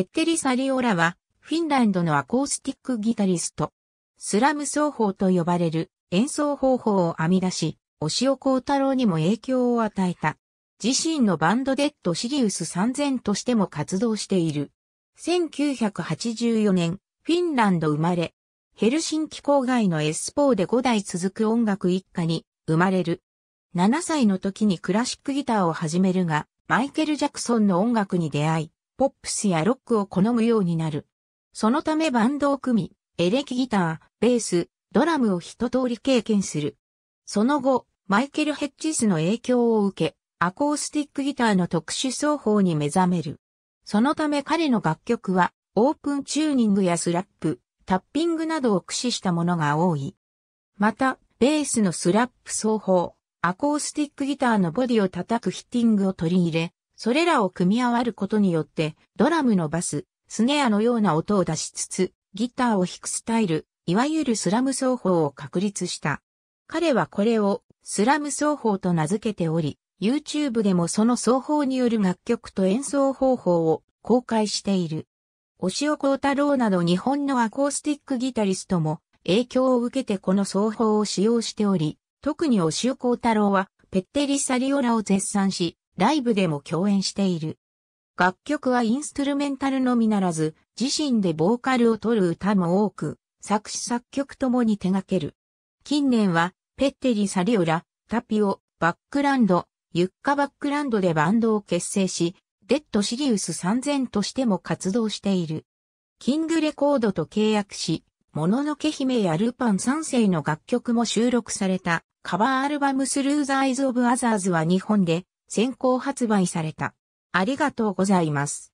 ペッテリ・サリオラは、フィンランドのアコースティックギタリスト。スラム奏法と呼ばれる演奏方法を編み出し、押尾幸太郎にも影響を与えた。自身のバンドデッドシリウス3000としても活動している。1984年、フィンランド生まれ。ヘルシンキ郊外のエスポーで5代続く音楽一家に生まれる。7歳の時にクラシックギターを始めるが、マイケル・ジャクソンの音楽に出会い、ポップスやロックを好むようになる。そのためバンドを組み、エレキギター、ベース、ドラムを一通り経験する。その後、マイケル・ヘッジスの影響を受け、アコースティックギターの特殊奏法に目覚める。そのため彼の楽曲は、オープンチューニングやスラップ、タッピングなどを駆使したものが多い。また、ベースのスラップ奏法、アコースティックギターのボディを叩くヒッティングを取り入れ、それらを組み合わることによって、ドラムのバス、スネアのような音を出しつつ、ギターを弾くスタイル、いわゆるスラム奏法を確立した。彼はこれをスラム奏法と名付けており、YouTube でもその奏法による楽曲と演奏方法を公開している。押尾幸太郎など日本のアコースティックギタリストも影響を受けてこの奏法を使用しており、特に押尾幸太郎はペッテリ・サリオラを絶賛し、ライブでも共演している。楽曲はインストゥルメンタルのみならず、自身でボーカルを取る歌も多く、作詞作曲ともに手掛ける。近年は、ペッテリ・サリオラ、タピオ、バックランド、ユッカバックランドでバンドを結成し、デッドシリウス3000としても活動している。キングレコードと契約し、もののけ姫やルパン3世の楽曲も収録されたカバーアルバムスルーザイズ・オブ・アザーズは日本で先行発売された。ありがとうございます。